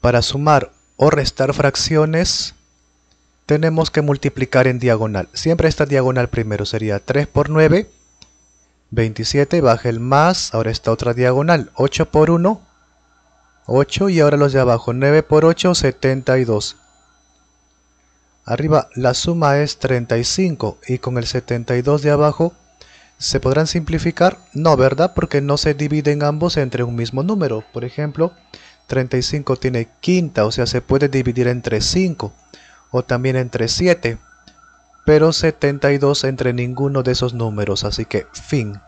Para sumar o restar fracciones, tenemos que multiplicar en diagonal. Siempre esta diagonal primero sería 3 por 9, 27, baja el más, ahora esta otra diagonal, 8 por 1, 8 y ahora los de abajo, 9 por 8, 72. Arriba la suma es 35 y con el 72 de abajo ¿Se podrán simplificar? No, ¿verdad? Porque no se dividen ambos entre un mismo número. Por ejemplo, 35 tiene quinta, o sea, se puede dividir entre 5 o también entre 7, pero 72 entre ninguno de esos números, así que fin.